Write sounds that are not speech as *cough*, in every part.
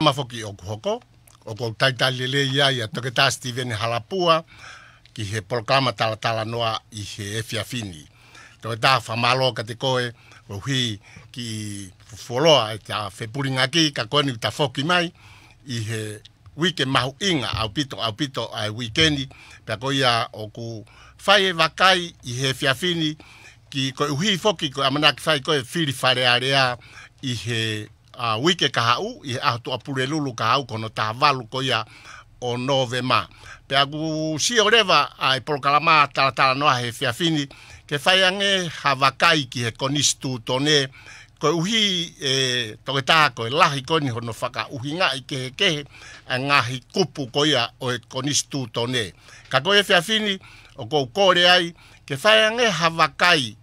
ma foki o ku hoko o ko tai tai le le ia ia toke ta Steven Halapua ki he polkama tala tala noa i he efia fini toke ta fa malo ka te koe o hui ki foloa e ta fepuri ngaki ka koe ni ta foki mai i he wike mahu inga au pito au pito ai weekendi pe ko ia o ku fai e vakai i he efia fini ki koe uhi foki koe amana ki fai koe fili fare area i he a uh, wike ka hau i a to apure lulu ka hau kono ta valu ko ia o nove ma pe agu si oreva ai por kalama tala tala no he fia fini ke fai ange havakai ki he konistu tone ko uhi e toketa ko e lahi ko ni hono faka uhi nga i kehe kehe a ngahi kupu ko ia o he konistu tone ka koe fia fini o kou kore ai ke fai ange havakai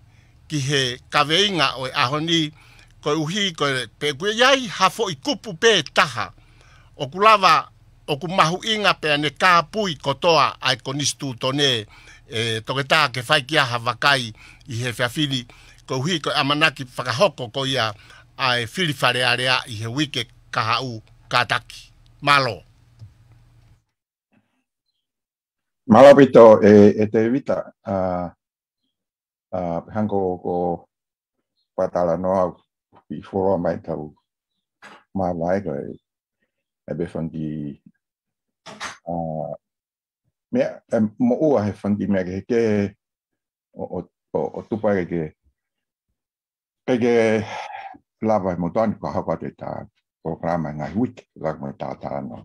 ki he kaveinga o e ahoni ni ko uhi ko pe ku yai ha fo ikupu pe taha o kulava o ku mahu inga pe ne ka pui ko toa ai ko nistu tone e toketa ke fai kia ha vakai i he fiafili ko uhi ko amanaki whakahoko ko ia ai fili fare area i he wike kaha u kataki malo Malabito e, e te vita a uh, hanko ko patala no au. before on my toe. My wife rồi uh, em biết phần gì à mẹ em mỗi ua hay phần gì mẹ cái cái ở ở ở tụ bài cái cái cái là vậy một tuần có học qua để ta program mà ngày week là mà ta ta nó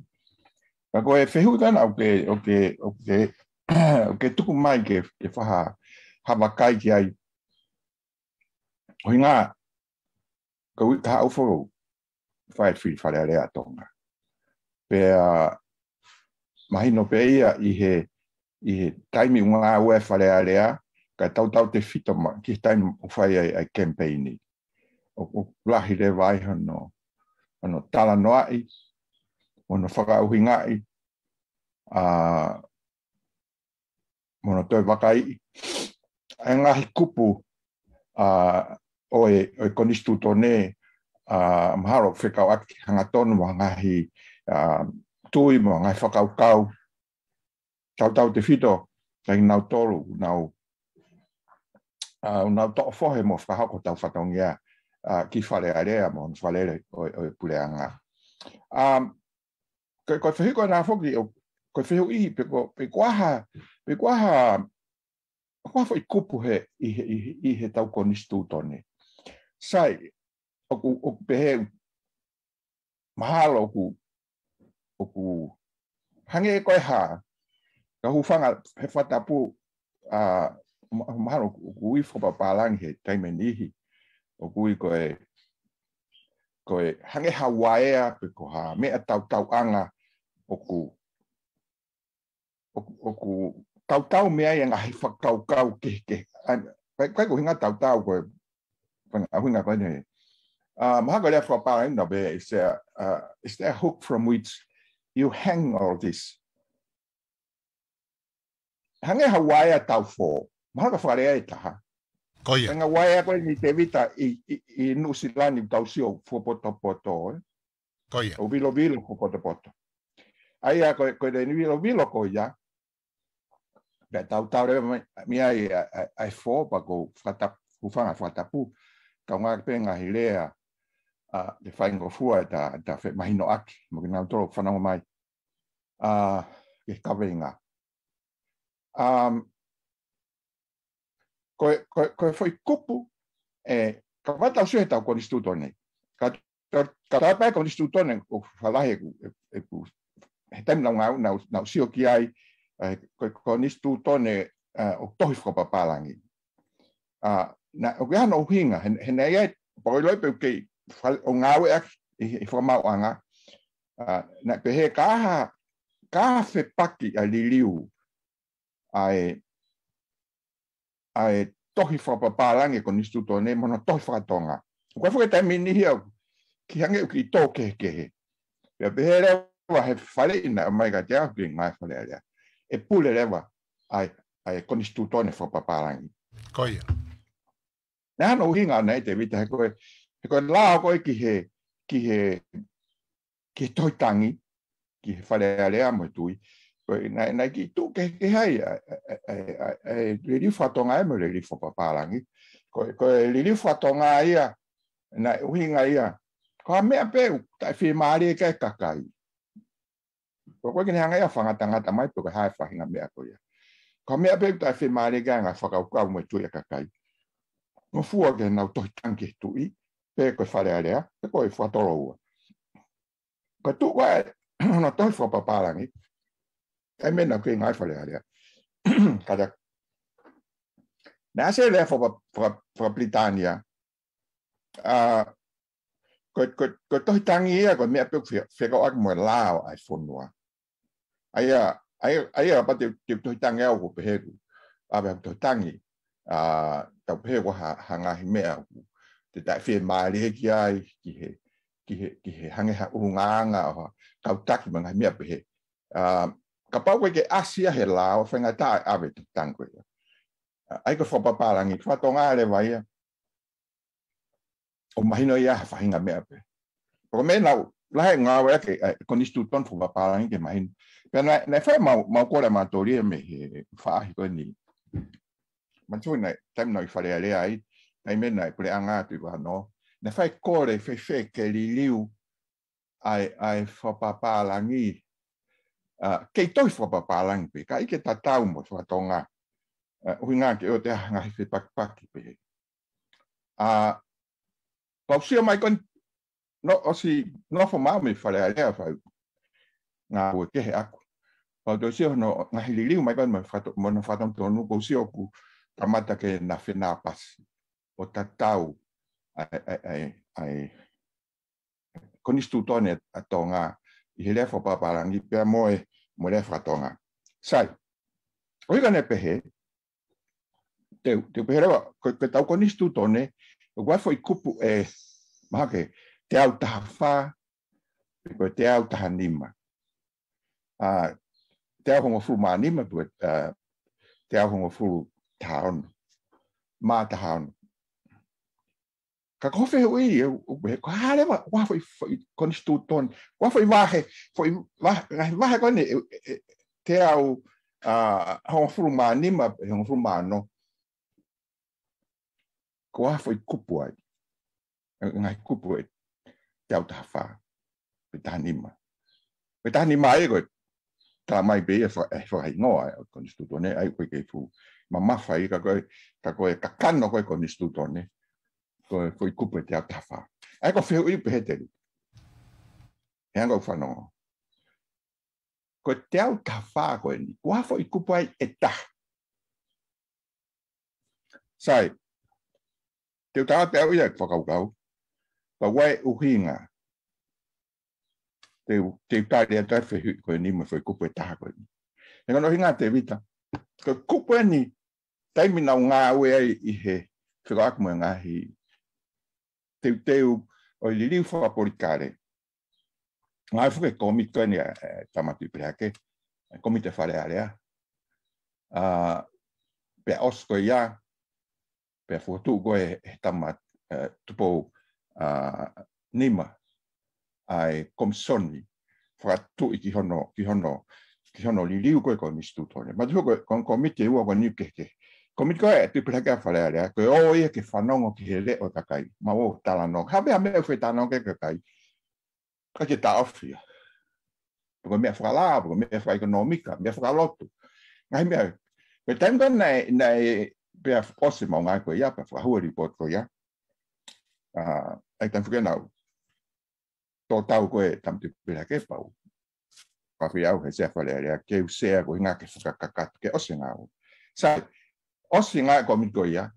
và có phải hữu đó ok ok ok ok tụ cũng mai cái cái pha ha ha cái cái hồi ngã ka u ta ufo fight free fare ale atonga pe a mai no pe ia i he i he time un a u fare ale a ka tau tau te fito ma ki time u fai ai ai campaign ni o o lahi le vai hono ano tala no ai ono faka u hinga ai a mono toi vakai ai nga ngahi kupu a oe oe konistu tone a uh, maharo whekau aki hanga tonu mo ngahi a uh, tui mo ngai whakau kau tau tau te whito tai nau toru nau a uh, nau to fohe mo whakahako tau whatongia a uh, ki whare area mo on o oe, oe pureanga a um, ko koe whihiko na whoki o koe whihiko ihi pe, ko, pe kuaha pe kuaha Ako hawa i kupu he i he, i i he tau konistu tonei sai oku oku pehe mahalo oku oku hange ko ha ka hu fanga he fata pu a uh, mahalo oku wi fo pa lang he time ni hi oku i ko e ko e hange ha wae a pe ko ha me atau tau anga oku oku, oku tau tau mea yang ahi fa kau kau ke ke ai pai ko hinga tau tau ko kuinka edelleen. Uh, um, Hagolia Parainobe is there, uh, is there a hook from which you hang all this. a wire tau fo, mahaka wharea e taha. Koia. a wire koe ni te vita i, i, i Nusilani tau sio fuopoto poto. Eh? O vilo vilo fuopoto poto. Aia koe, koe ni vilo vilo koia. Pea tau tau rewa i ai fo pa ko whatapu. ka ngā pe ngā hirea a uh, te whai ngō fua e ta, ta whet mahi no aki, mo ki nāu tolo whanau mai, a uh, ke kawe ngā. Um, koe, koe, koe whai kupu, e eh, ka wata usuhe tau kone stuto nei, ka, ka tāpai kone stuto nei, ko whalahe ku, e, e ku, he taim nau ngāu, nau, nau sio ki ai, eh, koe kone stuto nei, uh, o tohi whakapapalangi. Uh, na o ke hana uhinga, he nei e pōiloi pe uke o ngāwe ak i whamau anga, na pe he kāha, kāha whe paki a liliu ai ai tohi whapapālangi ko nistuto nei, mono tohi whakatonga. Kwa whuke tai mini hia, ki hange uki i tō kehekehe. Pea pe he rewa he whare ina, o mai ka te ahu ki ngai whare alea. E pule rewa ai, ai ko nistuto nei whapapālangi. Koia. Koia na hana uhinga nei te vita, he koe, he koe lā koe ki he, ki he, ki he toitangi, ki he wharearea mo tui, koe, nei, nei ki tū ke, ke hei, liri whatonga e mo liri whapaparangi, koe, koe liri whatonga ai na uhinga ia, koe a mea peu, tai whi maari e kai kakai. Koe koe kini hanga ia whangatangata mai, koe hae whahinga mea koe ia. Koe mea peu, tai whi maari e kai ka whakaukau mo tui ka kai no fuogen au toi tanki tui, pe koe whare area, pe koe whatoro ua. Ka tu wae, *clears throat* no toi whapaparangi, e mena koe ngai whare area. *clears throat* Kada, nā se lea whapritania, ko ko ko toi tangi ia ko mea pek fia ko ak mo lao ai fonua aia aia aia pa te te toi tangi au ko peheku a pe toi tangi a tau pe wa hanga hi mea ku te tai fe mai le ki ai ki he ki he ki he hanga ha u nga nga ha tau taki manga mea pe ah ka pa we ke asia he la o fenga ta a ve te tangwe ai ko fo pa pa langi fa to nga le vai o mai no ia fa hinga mea pe ko me na la he nga we ke kon istu ton fo pa pa langi ke mai pe na na fa ma ma ko ma to me fa ko ni Manzoni, time noi fare ale ai, ai mena e ple angatu va no. Ne fai core fe fe che li liu ai ai fa papa langi. Uh, kei toi fa papa langi pe, kai ke tatau mo fa tonga. Uh, huinga ke o te hanga fe pakpaki pe. A uh, pausia mai kon no o si no fo mau me fare ale fa nga wo ke aku. Pausia no nga hililiu mai kon mo fa mo no fa tonu pausia ku. tamata ke na fina pasi o tatau ai ai ai koni stu tone atonga i lefo paparangi pe moe mo lefo atonga sai oiga ne pehe te te pehe wa ko ko tau koni stu tone o e wa foi kupu e maha ke te au taha fa e ko te au taha nima a te au hongo fu ma nima pu te au hongo fu town, my town. Ka ko fe ui, u be ko hale ma, wa foi foi constituton, wa foi mahe, foi mahe, mahe kone, e, e, te au, a hong furu mani ma, e hong furu mano. Ko wa foi kupu ai, ngai kupu ai, te au tafa, pe tanima. Pe tanima ai koe, ta mai be e whai ngoa, constitutone ai koe kei fuu. ma mafa i ka koe, ka koe kakano koe koe nistu tone, koe koe kupe te atafa. Ai ko feo iu peheteri. He anga ufanongo. Koe te au tafa koe ni, kua fo i kupo ai e ta. Sai, te utaha te au iai e whakaukau, pa wai uhinga, te, te utaha e te atafe koe ni, ma fo i kupo e taha koe ni. Nga no hinga te vita, koe kupo e ni, e taimi nau ngā ue ai i he whikoaku mea ngāhi. Teu teu o i liriu whakaporikare. Ngā e whuke komito e nia e, tamatu i prehake, e, eh, komite whare area. Uh, ah, pea osko i a, pea whuatu ugo e, e tamat, uh, eh, tupo uh, ah, nima ai komisoni whakatu i kihono, kihono, kihono liriu koe koe mistu tōne. Ma tupo koe komite ua koe niu kehkehe komi ko e tu pra ka fale ale ko o ye ke fanong o ke le o ka kai ma wo tala no ha be ame fe tala no ke ka kai ka ke ta ofi ko me fra la ko me fra ekonomika me fra lotu ngai me me tem ko nai nai be a posimo ngai ko ya pa fra huri pot ko ya a ai tan fuke na to tau ko e tam tu pra ke pa ka fi au ke se fale ale ke u se ko ngai ke fra ka ka ke o se ngai sai osinga si nga ko mi go ya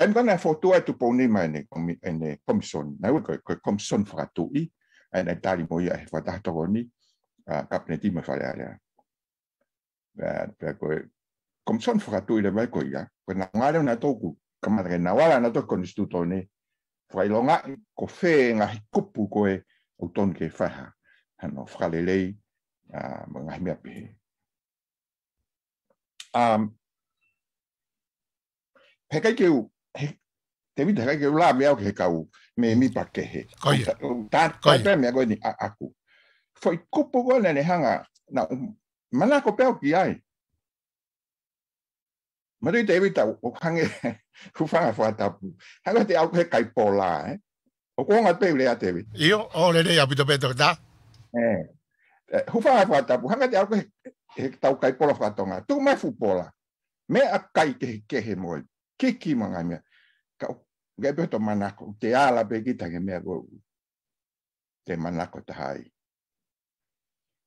en ga na fo tu ai tu ne ko komson na we ko komson fra i e tali mo ya fa ta to ni a ka me fa ya ya ba ko komson fra i le mai ko ya ko na na to ku ka ma re na wala na to ko ni ne fra ko fe nga kupu ko e o ke fa ha no fra le le a mo mi ape he kai keu, he, te mita he kai keu la me au ke he kau, me mm. mi pa ke he. Koia, koia. Ta pe me agoe ni a, aku. Foi kupu goe nene hanga, na um, manako peo ki ai. Marui te evita o hange, hufanga *laughs* fwa tapu. Hanga te au he kai po la, eh. O kuonga peu lea te evita. Io, o le rei apito peto ta. Eh. Eh, hufanga fwa tapu, hanga te au he, he tau kai pola fwa tonga. Tu mai fu pola. Me a kai ke he moi kiki mga mea. Ka gebe to manako, te ala pe kita ke mea go te manako ta hai.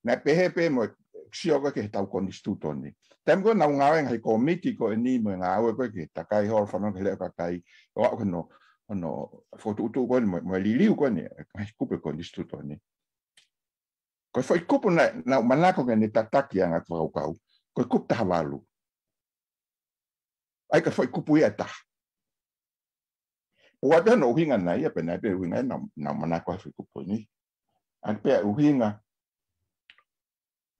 Na pehe pe mo sio ko ke tau koni stuto ni. Tem go na unga wen hai komiti ko e, e ni mo nga awe ko ke ta kai hor fa no ke le ka kai. Wa ko no no fo tu tu ko mo li e li ko ni ka kupe ko ni stuto ni. Ko fo kupo na na manako ke ni ta taki anga ko ka ko. Ko kupta halalu ai ka foi kupu ia ta o ada no hinga nai ape nai pe hinga na e na mana ko foi kupu ni an pe u hinga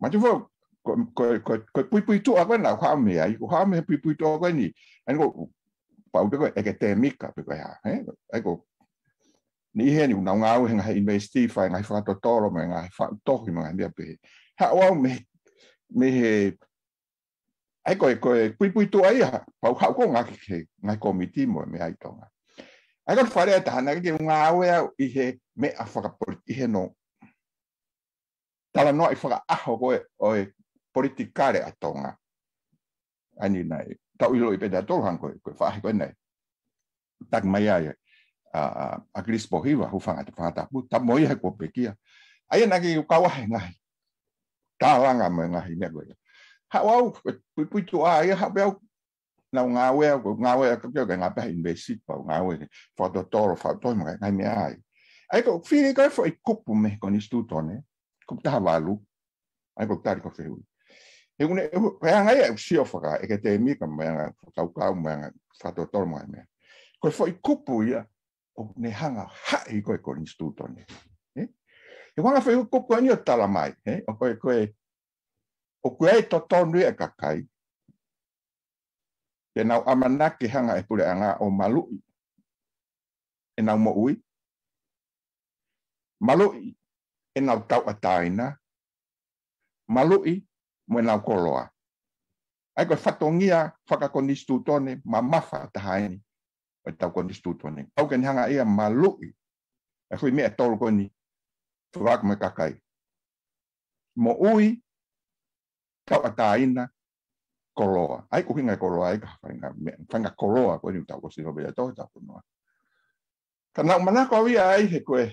ma tu ko ko ko ko pui pui tu ava na ha me ai ko ha me pui pui tu ava ni an ko pa u ko e ke te mi ka pe ko ha he ai ko ni he ni na u hinga hai me sti fa ngai fa to to ro me ngai fa to ki me ngai pe ha wa me me he ai koe koe pui pui tu ai ha pau hau ko ngaki ke ngai komiti mo me ai tonga ai ko fare ta na ke unga awe au i he me a whaka i he no tala no ai whaka aho koe oe politikare a tonga ani nai tau ilo i peta tolu han koe koe whahe koe nei tak mai ai a a gris po hiva hu fanga ta ta bu ta moi he ko pekia ai na ke ka wa he ngai ta nga me ne me koe ha wa pui pui tu ai ha be na nga we nga we ka ka nga pa invest pa nga we for the tour of our time nga me ai ai ko fili ko for e cup e me con istuto ne ko ta valu ai ko ta ko fe u e un e nga ai si of ka e ke te mi ka me nga ka ka me nga for the tour me me ko for cup ya o ne hanga ha i ko con istuto ne e wanga fe cup ko ni e? ta la mai e ko ko o kua e to tonu e kakai. E nau amanake hanga e pule anga o malui. E nau mo ui. Malui e nau tau ataina. Malui mo e nau koloa. Ai koe fatongia whaka konistu tone ma mafa tahaini. O e tau konistu tone. Au ken hanga ia malui. E hui mea tolu koni. Tuwak me kakai. Mo ui cũng kau ataina koloa. Ai ko hinga koloa ai ka whainga, của koloa ko ni tau ko sino bea tau tau noa. Kana mana ko wi ai he koe.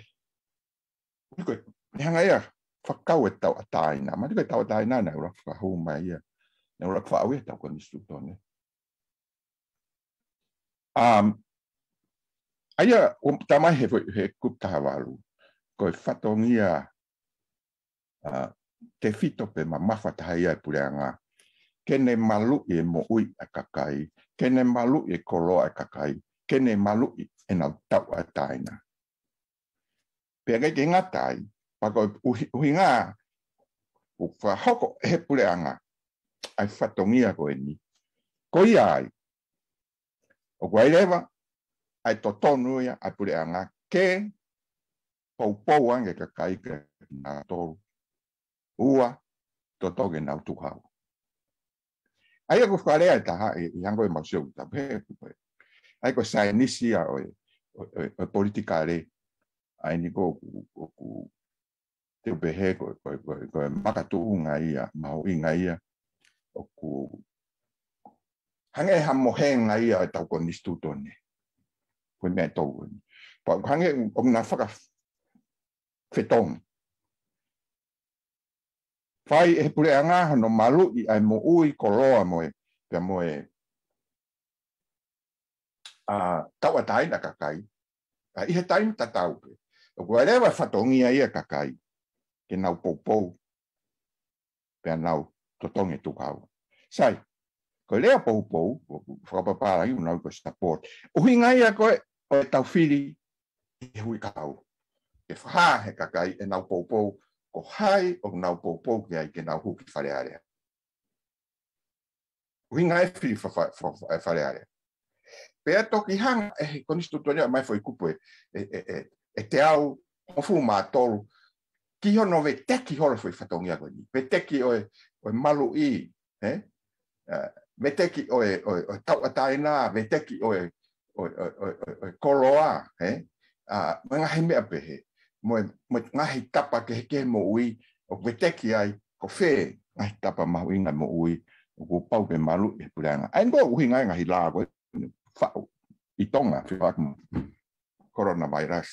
Ni koe, ni hanga ia, whakau e tau ataina. Mani koe tau ataina na phải hôm mai phải tàu ia. Na ura whaau e tau ko ni stu tone. Um, aia, o tamai he, he kup taha walu. Koe whatongia à. te fito pe ma mafa te hai ai pureanga. Kene malu e mo ui a kakai, kene malu e kolo a kakai, kene malu i e na tau a taina. Pea kei ke ngatai, pako uhi ngā, ufa hoko he pureanga, ai fatongia ko e ni. Ko i ai, o kua irewa, ai totonu ia, ai pureanga, ke pou pou ange kakai ke na to ua to toge na tu hau ai ko fare ai ta i hango ma se uta pe ai ko sai ni si a o politika le ai ni ko ko te be he ko ko ko e maka tu un ai a ma o in ai a o ku hange ha mo hen ai a e ta ko ni stu to ne ko me to pa hange o na fa ka fetong fai e pure anga no malu i ai mo ui ko roa moe pe moe a uh, tau atai na kakai a uh, i he tai ta tau pe o ko ere wa fatongi ai a kakai ke nau popou pe nau totonge tu kau sai ko lea popou fra papa ra i nau ko support o hinga ia ko o tau fili e hui kau e fa he kakai e nau popou o hai o nau pōpō ki ai ki ngā hūki wharearea. Ui ngā e whiri wharearea. Pea toki hanga, e eh, konisto tōnia mai fōi kupu e, e, e, e, e te au hofu mā tōru, ki hono ve teki hora fōi whataungia koe ni, ve teki oe, oe malu i, eh? uh, ve teki oe, oe, tau ataina, ve teki oe, oe, oe, oe, koroa, eh? uh, mga he mo mo ngahi tapa ke ke mo ui o veteki ai ko fe ngahi tapa ma ui ngai mo ui o ko pau pe malu e pulanga ai ngo ui ngai ngahi la ko fa i tonga fi wa ko corona virus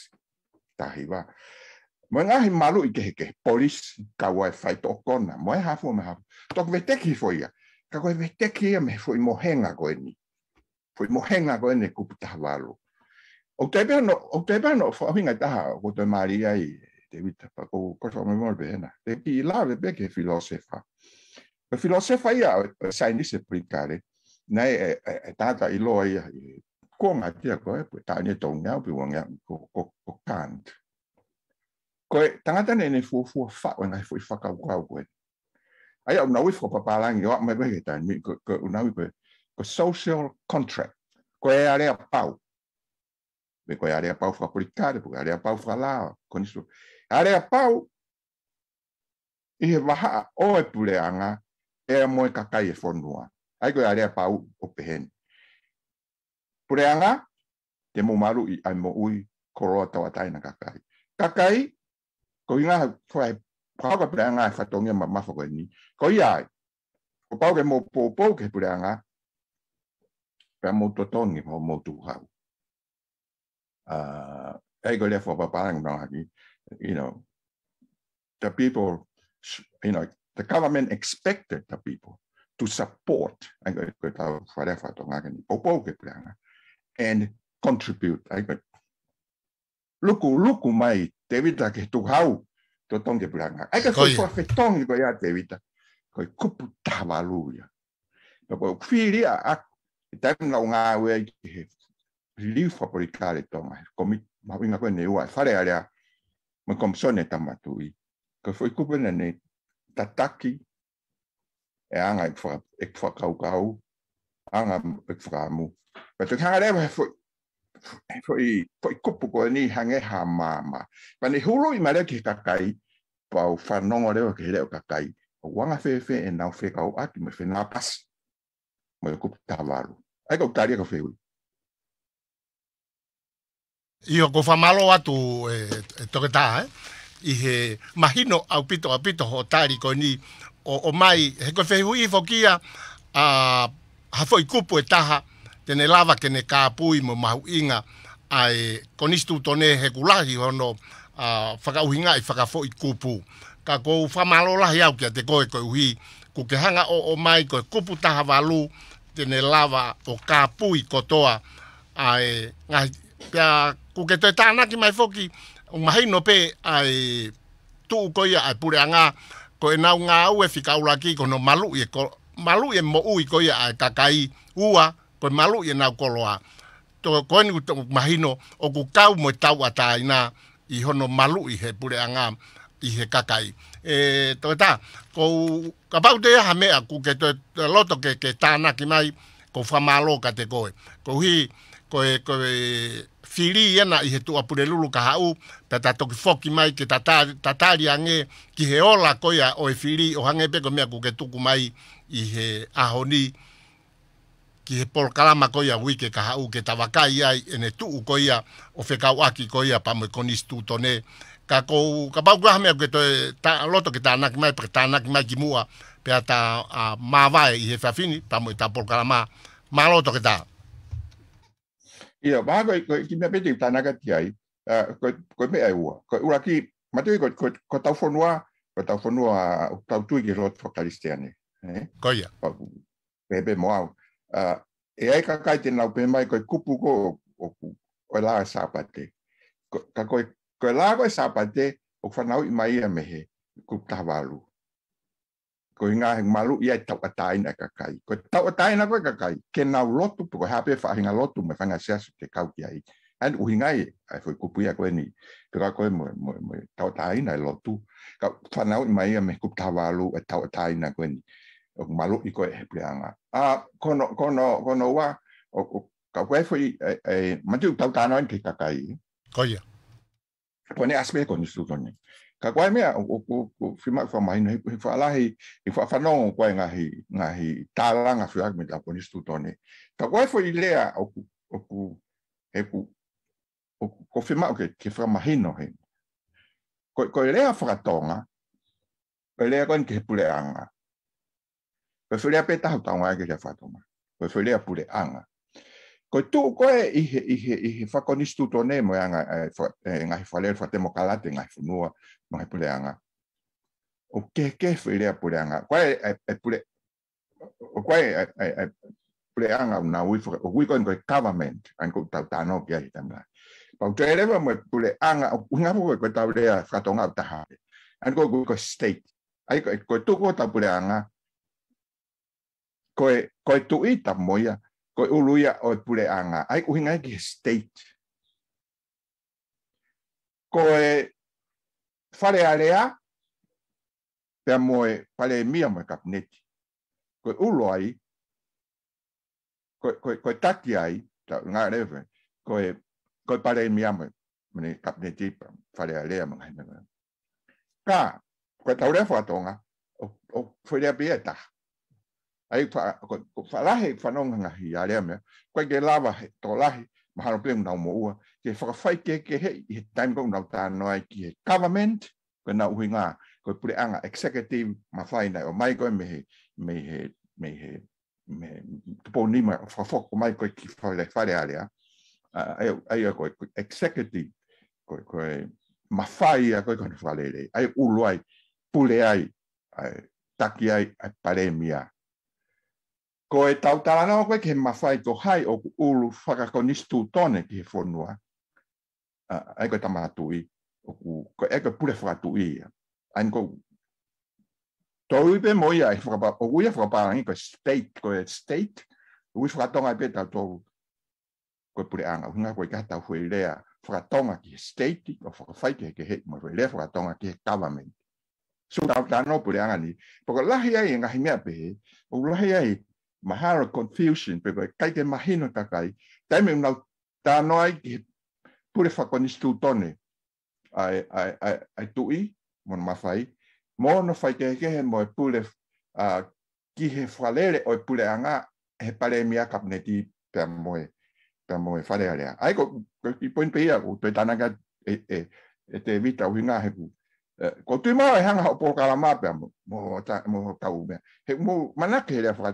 tahi wa mo ngahi malu i ke ke polis ka wa fa to kona mo ha fo ma to veteki fo ia ka ko veteki ia me fo mo henga ko ni fo mo henga ko ni ku ta valu Det det Octaviano, Octaviano fue a taha Guto María y David Paco cosa det volvena. De que lá bebe que filósofa. O filósofa ia sai nisso explicar, né? Tata e loia como a tia coi pues tá ni tong ya bi wang ya ko ko ko kant. Ko tangata ne ne fu fu fa wen ai fu fa ka kwa ko. Ai au nawi fu pa pa lang yo me be ta mi ko nawi ko social contract. Ko era pau. me koe area pau fa porikare porque area pau fa la con isso area pau e waha o e pure anga e mo e kakai e fonua ai koe area pau o pehen pure anga te mo maru i ai mo ui koroa tawa na kakai kakai ko inga ko e pau ka pure anga e fatongi ma mafo koe ni ko i ai ko pau ke mo pou pou ke pure anga pe mo totongi mo mo tuhau uh, ego level of a barangay, you know, the people, you know, the government expected the people to support and contribute. Luku luku mai David ke tu hau to tong ke blanga. Ai ka so fe tong ko ya David. Ko kupu tawalu ya. Ko fili a tak ngau ngawe ke liu whaporikare tonga, ko mi mawinga koe ne ua, whare area, ma komisone tamatu i, ko fwoi kupena ne tataki, e anga e kwha e kau kau, anga e kwha kamu. Ma tuk hanga rewa e fwoi, fwoi, fwoi kupu koe ni hange ha mama. Ma ne hulo i mareo ki kakai, pau whanongo rewa ki reo kakai, o wanga whewe e nau whekau aki me whenapas, mo e kupu tawaru. Aiko utaria ko whewe. Io ko fa malo a tu eh, e, to ta eh. Ihe mahino au pito a pito ho tari ko ni o, mai he ko fehu i fokia a ha foi kupu e taha tene lava ke ka pui mo mahu inga ai konistu tone he kulahi hono a faka uhinga i faka i kupu ka ko fa malo la ya ke te ko ko uhi ku ke hanga o, o mai ko kupu taha valu tene lava o ka pui kotoa ai ngai pia ko ke te tāna ki mai foki, o mahi no pe ai tu ko ia ai pure anga ko ena nga au e fika ula ki ko no malu e ko malu e mo ui ko ia ai kakai ua ko malu e na koloa to ko ni to mahi no o ku kau mo e tau ata ina i no malu i he pure anga i he kakai e to e ta ko ka pau te ha me aku ke to loto ke ke tāna ki mai ko fa malo ka te koe ko hi ko ko e, ko e fili ena i he tua pule lulu ka hau, tata toki foki mai ki tatari ange ki he ola koia o e fili o hange peko mea kuke tuku mai i he ahoni ki he pol kalama koia wike ka hau ke tawakai ai ene tuu koia o whekau aki koia pa moe konis tuto ne. Ka kou, ka pau kua hamea kuke toi ta, loto ki tānaki mai, pake tānaki mai ki mua, pe ta ma mawae i he whawhini pa moe ta pol kalama, maloto ki tānaki ia ba ko ko ki me pete tana ka ti ai ko ko me ai wa ko ura ki ma te ko ko ta fo noa ko ta fo noa o ta tu ki rot fo kalisteane ko ia be be mo au e ai ka kai te nau pe mai ko kupu ko o o la e sa pate ko ka ko ko la ko sa pate o fa nau mai ia me he ku ta valu ko inga he malu ia i tau atai na e kakai. Ko tau atai na koe e kakai. Ke nau lotu, ko hape wha hinga lotu, me whanga siasu te kau ki ai. And uhi ngai, ai fwoi kupu ia koe ni, pe ka koe moe moe moe tau atai na e lotu. Ka whanau i mai ia me kupu tawalu e tau atai na koe ni. O malu i koe he pleanga. A kono, kono, kono wa, o ka koe fwoi, e, e, matiu tau tano in ke kakai. Koia. Pone aspe konisu konisu ka kwa me o ku ku fi ma fa mai no fi fa la hi i fa fa no ko nga hi nga hi ta la nga fi me la ponis tu tone ka kwa fo i lea o ku o ku e ku o ku ko fi ma o ke ke fa ma hi no hi ko ko lea fa tonga ko lea ko ke pu le anga ko fi lea pe ta ta nga ke fa tonga ko fi lea pu le anga Koe tū koe i he, i he, i he whakonistu tō nei mo e anga, e, e, ngahi whaleo i whatemo ka late ngahi whunua mo he pule anga. O ke ke whilea pule anga. Koe e, e pule, o koe e, e, e pule anga o nga uifu, o uiko in koe government, an koe tau tāno ki ahi tamla. Pau te erewa mo e pule anga, o ngā pule koe tau rea whakatonga o taha. An koe uiko state. Ai koe tū koe tau pule anga, koe, koe tū i tamoia, mo ko uluia o pure anga ai ku hinga ki state ko e fare area pe mo e pale mi mo kapnet ko ulo ai ko ko ko taki ai ta nga reve ko e ko e pale mi mo ni kapnet fare area mo ngai ka ko e ta ore fo atonga o o fo ia e ai fa ko ko fa la he fa non nga ya le me ko ke la va to la he ma ha no plen na mo ua ke fa fa ke ke he i time ko na ta no ai ke government ko na u nga ko pre anga executive ma fa na o mai ko me he me he me he me to po ni ma fa fa ko mai ko ki fa le fa le ai ai ko executive ko ko ma fa ia ko ko fa le ai u lo ai pu le ai ai takia ai paremia Ko e tau tarana o koe ke he mawhai ko hai o ku ulu whakakonistu tone ki he whonua. Uh, Aiko e tamatui. Oku, ko e ko pule whakatu i. Ani ko tau i pe moi ai e whakapa, o ui a whakapa rangi ko state, ko e state. Ui whakatonga i pe tau tau ko pule anga. Hunga ko i kata hui lea whakatonga ki he state, o whakawhai ki he ke he, mo hui lea whakatonga ki he government. So tau tano pule anga ni. Poko lahi ai e ngahi mea pe he, o lahi ai e mahara confusion pe kai te mahino takai kai tai me na ta noi ki pure fa koni stu ai ai ai ai tu i mon ma fai mo no fai te ke he mo pure a ki he falele o pure anga he pare mia kapneti pe mo e pe mo e fale ale ai ko ki point pe ia ko te tana ga e e e te vita u nga he e, ko tu ma e hanga o pokala ma pe mo mo ta mo he mo manake he fa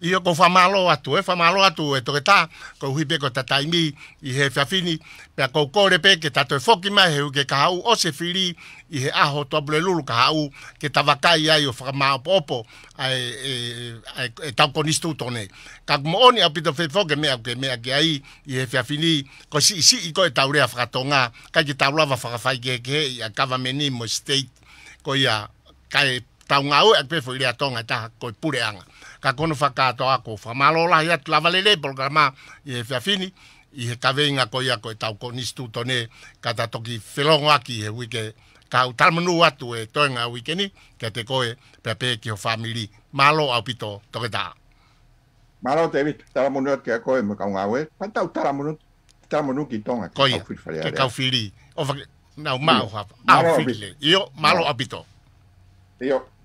Ia ko whamalo atu, e whamalo atu e toke tā, ko hui pe ko tatai mi i he whiawhini, pe a kore pe ke tatoe whoki mai he uke kahau o se whiri i he aho toa bule lulu kahau ke tawakai ai o whamalo po opo ai, e, ai, e, e, tau konistu tone. Ka kumo oni au pito whetho ke mea ke mea ke ai i he whiawhini, ko si si i ko e taurea whakatonga, kai ki taulava whakawhai ke ke i a government mo state, ko ia kai taunga au e akpefo i rea tonga e taha koe pureanga. Ia ka kono whakato a ko whamalo la hiat lava lele pol grama i e whiawhini i he ka veinga ko ia ko e tau ko nistu tone ka ta toki whelongo aki he wike ka au talmanu atu e toenga wike ni ke te koe pe pe ki ho whamili malo au pito toke taa. Malo David, talamunu atu ke ko koe me ka unga we, pa tau talamunu talamunu ki tonga ki kau whiri whare are. Ke kau whiri, o whake, nau mao hapa, au whiri le, io malo au pito. Io.